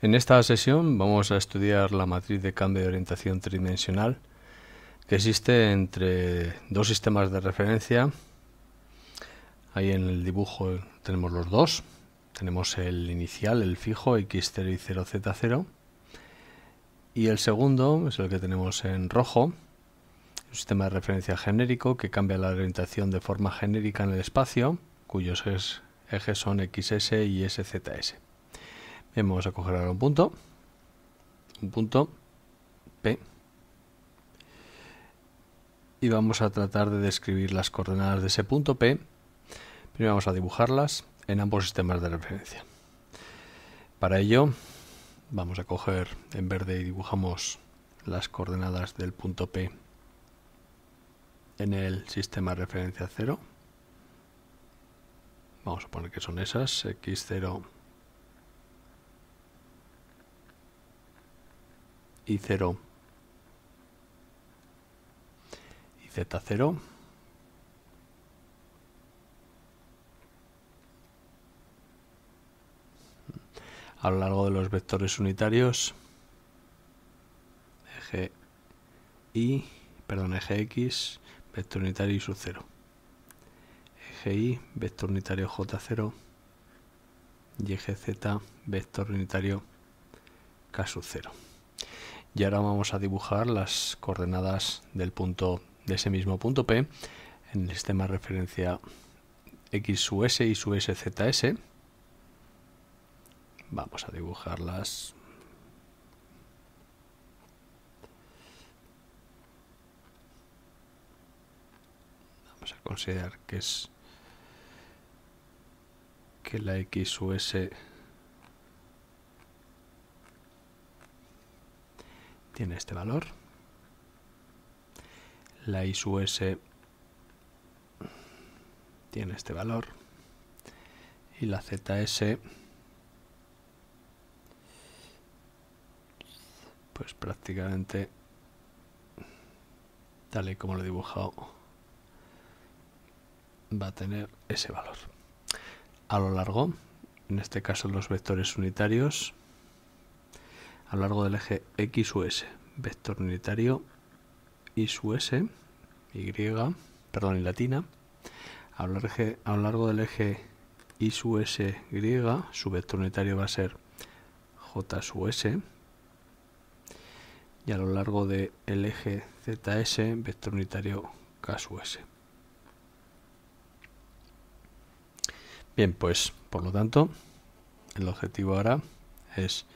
En esta sesión vamos a estudiar la matriz de cambio de orientación tridimensional que existe entre dos sistemas de referencia. Ahí en el dibujo tenemos los dos. Tenemos el inicial, el fijo, x0 y 0z0. Y el segundo es el que tenemos en rojo, un sistema de referencia genérico que cambia la orientación de forma genérica en el espacio, cuyos ejes son xs y szs vamos a coger ahora un punto. Un punto. P. Y vamos a tratar de describir las coordenadas de ese punto P. Primero vamos a dibujarlas en ambos sistemas de referencia. Para ello vamos a coger en verde y dibujamos las coordenadas del punto P en el sistema de referencia 0. Vamos a poner que son esas, x0, y 0 y z0 a lo largo de los vectores unitarios eje y perdón eje x vector unitario y su 0 eje y vector unitario j0 y eje z vector unitario k sub 0 y ahora vamos a dibujar las coordenadas del punto de ese mismo punto P en el sistema de referencia X y sub S Vamos a dibujarlas. Vamos a considerar que es que la X tiene este valor. La I S tiene este valor. Y la ZS pues prácticamente tal y como lo he dibujado va a tener ese valor. A lo largo, en este caso los vectores unitarios a lo largo del eje X vector unitario y Y, perdón, en latina, a lo, largo, a lo largo del eje Y su Y, su vector unitario va a ser J y a lo largo del eje ZS, vector unitario K Bien, pues por lo tanto, el objetivo ahora es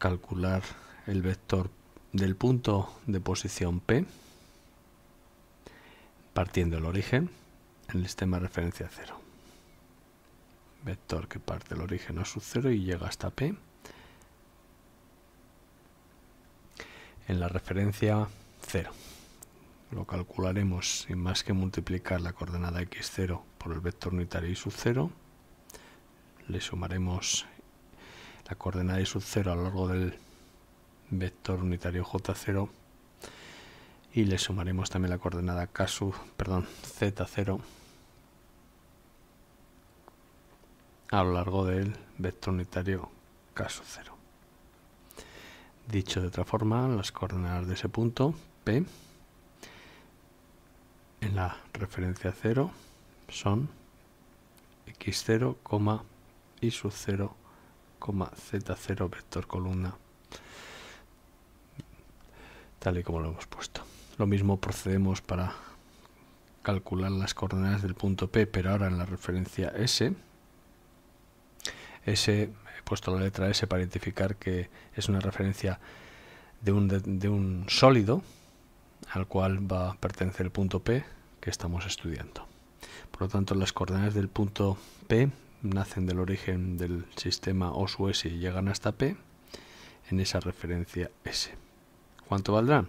calcular el vector del punto de posición P partiendo el origen en el sistema de referencia 0. Vector que parte del origen a sub 0 y llega hasta P. En la referencia 0. Lo calcularemos sin más que multiplicar la coordenada x0 por el vector unitario y sub 0. Le sumaremos la coordenada y sub 0 a lo largo del vector unitario j0 y le sumaremos también la coordenada k perdón, z0 a lo largo del vector unitario k sub 0. Dicho de otra forma, las coordenadas de ese punto p en la referencia cero son x0, y sub 0 Z0 vector columna tal y como lo hemos puesto lo mismo procedemos para calcular las coordenadas del punto P pero ahora en la referencia S S he puesto la letra S para identificar que es una referencia de un, de un sólido al cual va a pertenecer el punto P que estamos estudiando por lo tanto las coordenadas del punto P nacen del origen del sistema OSU y llegan hasta P, en esa referencia S. ¿Cuánto valdrán?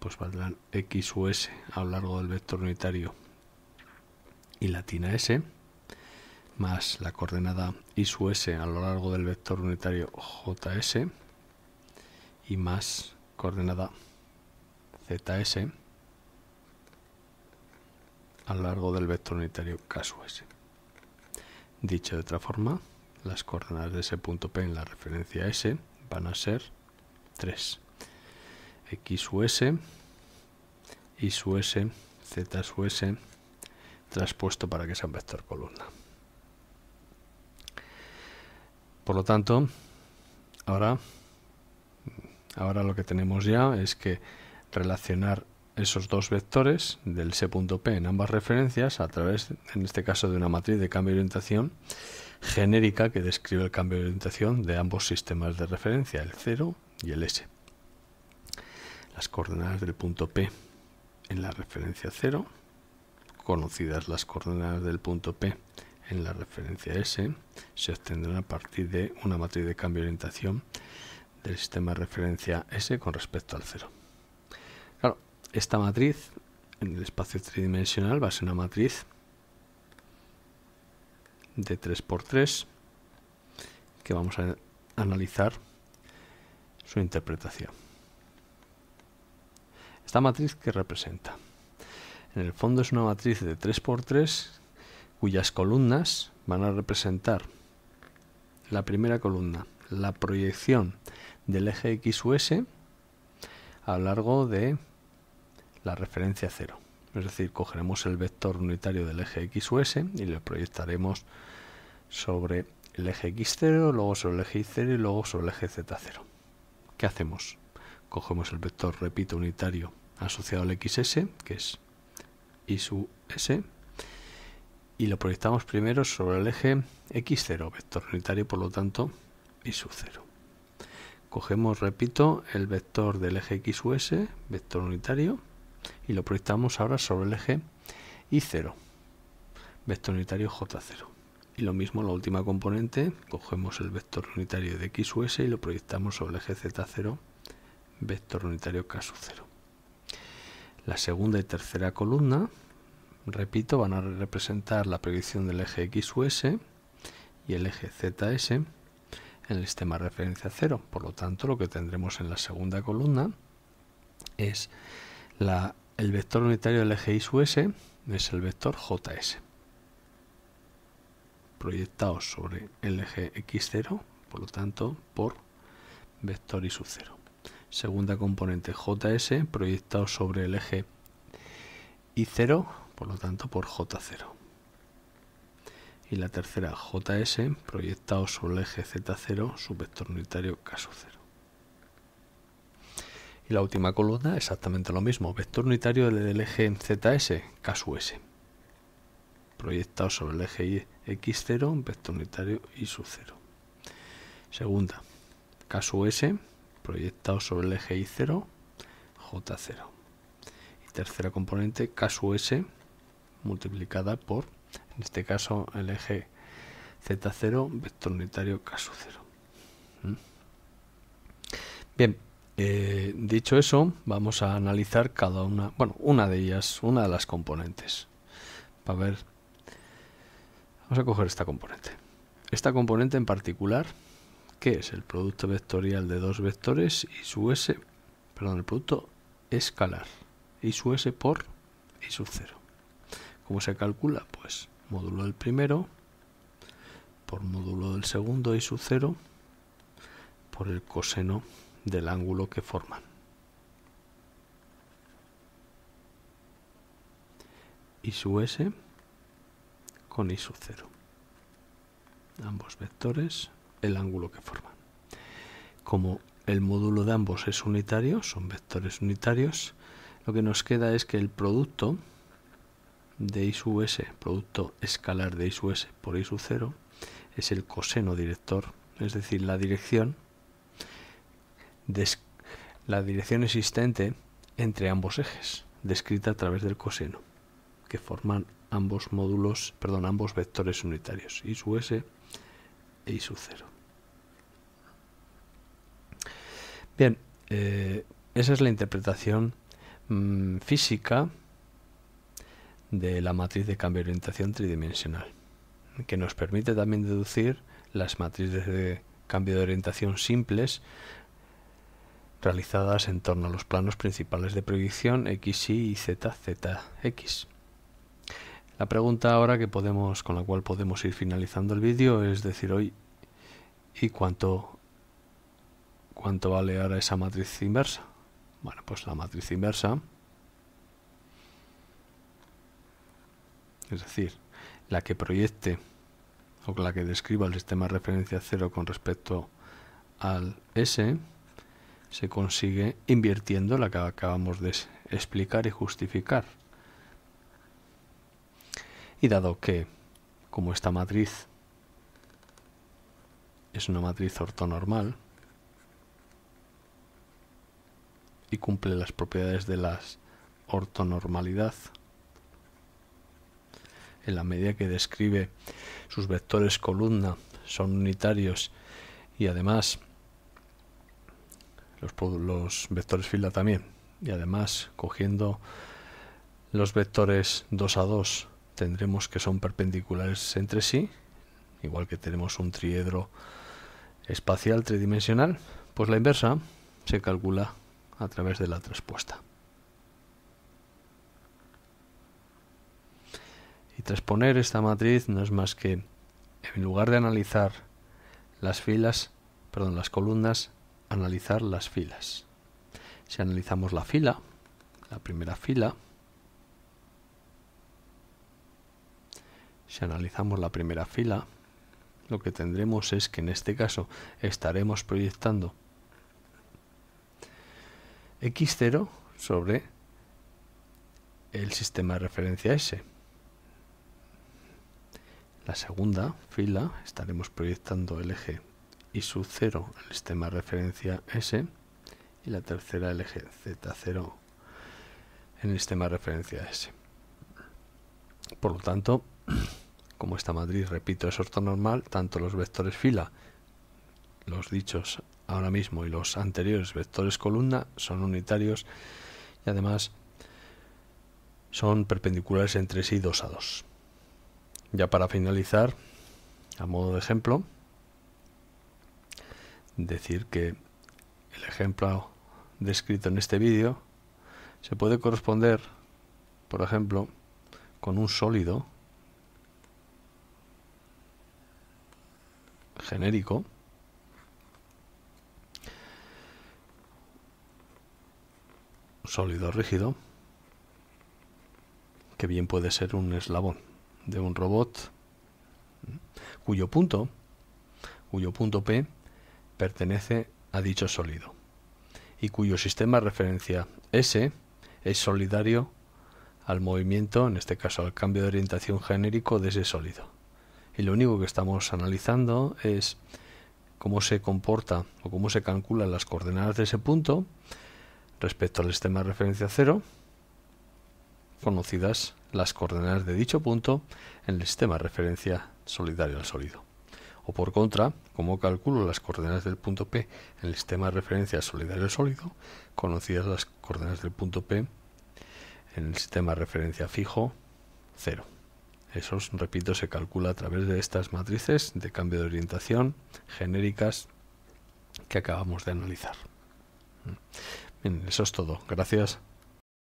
Pues valdrán X a lo largo del vector unitario y latina S, más la coordenada Y a lo largo del vector unitario JS, y más coordenada ZS a lo largo del vector unitario K Dicho de otra forma, las coordenadas de ese punto P en la referencia S van a ser 3. X S, Y sub S, Z sub S, transpuesto para que sea un vector columna. Por lo tanto, ahora, ahora lo que tenemos ya es que relacionar esos dos vectores del p en ambas referencias a través, en este caso, de una matriz de cambio de orientación genérica que describe el cambio de orientación de ambos sistemas de referencia, el 0 y el S. Las coordenadas del punto P en la referencia 0, conocidas las coordenadas del punto P en la referencia S, se obtendrán a partir de una matriz de cambio de orientación del sistema de referencia S con respecto al 0 esta matriz en el espacio tridimensional va a ser una matriz de 3x3 que vamos a analizar su interpretación. Esta matriz que representa. En el fondo es una matriz de 3x3 cuyas columnas van a representar la primera columna, la proyección del eje XUS a lo largo de la referencia 0. Es decir, cogeremos el vector unitario del eje X y lo proyectaremos sobre el eje X0, luego sobre el eje Y0 y luego sobre el eje Z0. ¿Qué hacemos? Cogemos el vector, repito, unitario asociado al XS, que es I sub S, y lo proyectamos primero sobre el eje X0, vector unitario, por lo tanto, I sub 0. Cogemos, repito, el vector del eje X vector unitario, y lo proyectamos ahora sobre el eje Y0, vector unitario J0. Y lo mismo la última componente, cogemos el vector unitario de XUS y lo proyectamos sobre el eje Z0, vector unitario k 0 La segunda y tercera columna, repito, van a representar la predicción del eje XUS y el eje ZS en el sistema de referencia 0. Por lo tanto, lo que tendremos en la segunda columna es la el vector unitario del eje S es el vector JS, proyectado sobre el eje X0, por lo tanto, por vector I sub 0. Segunda componente JS, proyectado sobre el eje I0, por lo tanto, por J0. Y la tercera JS, proyectado sobre el eje Z0, su vector unitario K sub 0. Y la última columna, exactamente lo mismo, vector unitario del eje en ZS, caso S. Proyectado sobre el eje X0, vector unitario y 0. Segunda, caso S, proyectado sobre el eje Y0, J0. Y tercera componente, caso S, multiplicada por, en este caso, el eje Z0, vector unitario caso 0. ¿Mm? Bien, eh, dicho eso, vamos a analizar cada una, bueno, una de ellas, una de las componentes. Para ver, vamos a coger esta componente. Esta componente en particular, que es el producto vectorial de dos vectores y su s, perdón, el producto escalar y su s por y sub 0. ¿Cómo se calcula? Pues módulo del primero por módulo del segundo y sub 0 por el coseno del ángulo que forman. y su S con I sub 0. Ambos vectores, el ángulo que forman. Como el módulo de ambos es unitario, son vectores unitarios, lo que nos queda es que el producto de I sub S, producto escalar de I sub S por I sub 0, es el coseno director, es decir, la dirección la dirección existente entre ambos ejes, descrita a través del coseno, que forman ambos módulos, perdón, ambos vectores unitarios, y S e I 0. Bien, eh, esa es la interpretación mm, física de la matriz de cambio de orientación tridimensional, que nos permite también deducir las matrices de cambio de orientación simples realizadas en torno a los planos principales de proyección X, Y y Z, Z, X. La pregunta ahora que podemos, con la cual podemos ir finalizando el vídeo es decir hoy ¿y cuánto, cuánto vale ahora esa matriz inversa? Bueno, pues la matriz inversa, es decir, la que proyecte o la que describa el sistema de referencia cero con respecto al S, se consigue invirtiendo la que acabamos de explicar y justificar. Y dado que, como esta matriz es una matriz ortonormal y cumple las propiedades de la ortonormalidad, en la medida que describe sus vectores columna son unitarios y además los, vectores fila también. Y además, cogiendo los vectores 2 a 2, tendremos que son perpendiculares entre sí, igual que tenemos un triedro espacial tridimensional, pues la inversa se calcula a través de la transpuesta. Y transponer esta matriz no es más que, en lugar de analizar las filas, perdón, las columnas, analizar las filas. Si analizamos la fila, la primera fila, si analizamos la primera fila, lo que tendremos es que en este caso estaremos proyectando x0 sobre el sistema de referencia S. La segunda fila estaremos proyectando el eje y sub 0 el sistema de referencia S y la tercera el eje Z0 en el sistema de referencia S. Por lo tanto, como esta Madrid repito, es ortonormal, tanto los vectores fila, los dichos ahora mismo y los anteriores vectores columna son unitarios y además son perpendiculares entre sí 2 a 2. Ya para finalizar, a modo de ejemplo, decir que el ejemplo descrito en este vídeo se puede corresponder, por ejemplo, con un sólido genérico sólido rígido que bien puede ser un eslabón de un robot cuyo punto cuyo punto P pertenece a dicho sólido y cuyo sistema de referencia S es solidario al movimiento, en este caso al cambio de orientación genérico de ese sólido. Y lo único que estamos analizando es cómo se comporta o cómo se calculan las coordenadas de ese punto respecto al sistema de referencia cero, conocidas las coordenadas de dicho punto en el sistema de referencia solidario al sólido o por contra, cómo calculo las coordenadas del punto P en el sistema de referencia solidario sólido, conocidas las coordenadas del punto P en el sistema de referencia fijo 0. Eso, repito, se calcula a través de estas matrices de cambio de orientación genéricas que acabamos de analizar. Mm. Bien, eso es todo. Gracias.